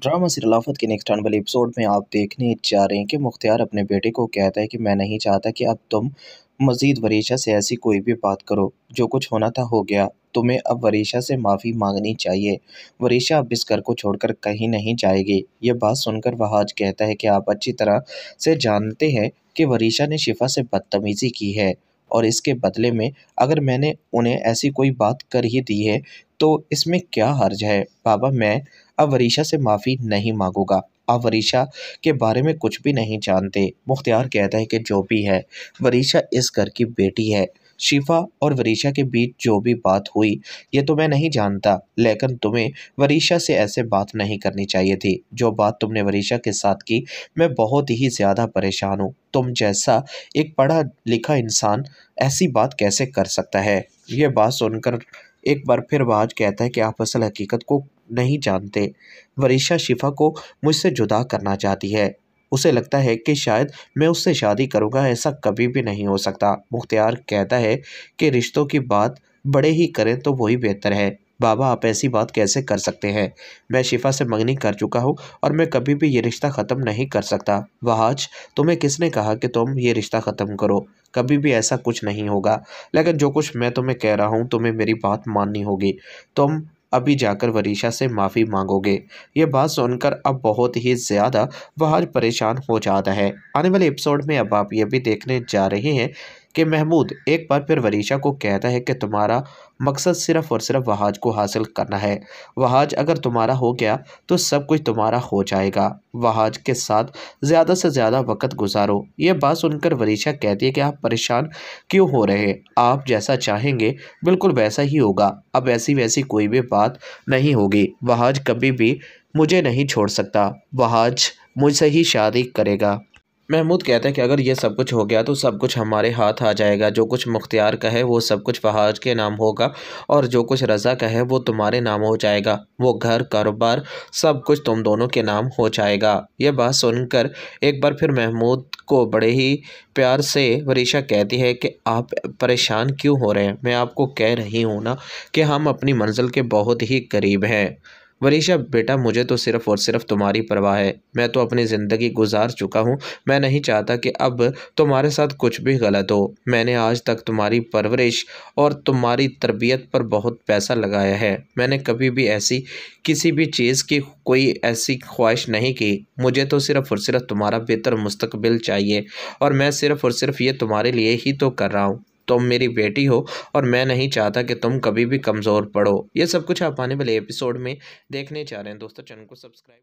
drama serial के next आने वाले एपिसोड में आप देखने जा रहे हैं कि मुख्तियार अपने बेटे को कहता है कि मैं नहीं चाहता कि अब तुम मज़ीद वरीशा से ऐसी कोई भी बात करो जो कुछ होना था हो गया तुम्हें अब वरीशा से माफ़ी मांगनी चाहिए वरीशा अब इस घर को छोड़कर कहीं नहीं जाएगी यह बात सुनकर वहाज कहता है कि आप अच्छी तरह से जानते हैं कि वरीशा ने शिफा से बदतमीज़ी की है और इसके बदले में अगर मैंने उन्हें ऐसी कोई बात कर ही दी है तो इसमें क्या हर्ज है बाबा मैं अब वरीशा से माफ़ी नहीं मांगूंगा आप वरीशा के बारे में कुछ भी नहीं जानते मुख्तियार कहता है कि जो भी है वरीशा इस घर की बेटी है शिफा और वरीशा के बीच जो भी बात हुई ये तो मैं नहीं जानता लेकिन तुम्हें वरीशा से ऐसे बात नहीं करनी चाहिए थी जो बात तुमने वरीशा के साथ की मैं बहुत ही ज़्यादा परेशान हूँ तुम जैसा एक पढ़ा लिखा इंसान ऐसी बात कैसे कर सकता है ये बात सुनकर एक बार फिर बाज कहता है कि आप असल हकीकत को नहीं जानते वरीशा शिफा को मुझसे जुदा करना चाहती है उसे लगता है कि शायद मैं उससे शादी करूंगा ऐसा कभी भी नहीं हो सकता मुख्तियार कहता है कि रिश्तों की बात बड़े ही करें तो वही बेहतर है बाबा आप ऐसी बात कैसे कर सकते हैं मैं शिफा से मंगनी कर चुका हूँ और मैं कभी भी ये रिश्ता ख़त्म नहीं कर सकता वहाज तुम्हें किसने कहा कि तुम ये रिश्ता ख़त्म करो कभी भी ऐसा कुछ नहीं होगा लेकिन जो कुछ मैं तुम्हें कह रहा हूँ तुम्हें मेरी बात माननी होगी तुम अभी जाकर वरीशा से माफ़ी मांगोगे ये बात सुनकर अब बहुत ही ज़्यादा वहाज परेशान हो जाता है आने वाले एपिसोड में अब आप ये भी देखने जा रहे हैं कि महमूद एक बार फिर वरीशा को कहता है कि तुम्हारा मकसद सिर्फ और सिर्फ वहाज को हासिल करना है वहाज अगर तुम्हारा हो गया तो सब कुछ तुम्हारा हो जाएगा वहाज के साथ ज़्यादा से ज़्यादा वक्त गुजारो ये बात सुनकर वरीशा कहती है कि आप परेशान क्यों हो रहे हैं आप जैसा चाहेंगे बिल्कुल वैसा ही होगा अब ऐसी वैसी कोई भी बात नहीं होगी वहाज कभी भी मुझे नहीं छोड़ सकता वहाज मुझसे ही शादी करेगा महमूद कहते हैं कि अगर ये सब कुछ हो गया तो सब कुछ हमारे हाथ आ जाएगा जो कुछ मुख्तियार का है वो सब कुछ फहाज के नाम होगा और जो कुछ रज़ा का है वो तुम्हारे नाम हो जाएगा वो घर कारोबार सब कुछ तुम दोनों के नाम हो जाएगा ये बात सुनकर एक बार फिर महमूद को बड़े ही प्यार से वरीशा कहती है कि आप परेशान क्यों हो रहे हैं मैं आपको कह रही हूँ ना कि हम अपनी मंजिल के बहुत ही करीब हैं वरीशा बेटा मुझे तो सिर्फ़ और सिर्फ तुम्हारी परवाह है मैं तो अपनी ज़िंदगी गुजार चुका हूँ मैं नहीं चाहता कि अब तुम्हारे साथ कुछ भी गलत हो मैंने आज तक तुम्हारी परवरिश और तुम्हारी तरबियत पर बहुत पैसा लगाया है मैंने कभी भी ऐसी किसी भी चीज़ की कोई ऐसी ख्वाहिश नहीं की मुझे तो सिर्फ़ और सिर्फ तुम्हारा बेहतर मुस्तबिल चाहिए और मैं सिर्फ़ और सिर्फ ये तुम्हारे लिए ही तो कर रहा हूँ तुम मेरी बेटी हो और मैं नहीं चाहता कि तुम कभी भी कमज़ोर पड़ो ये सब कुछ आप आने वाले एपिसोड में देखने जा रहे हैं दोस्तों चैनल को सब्सक्राइब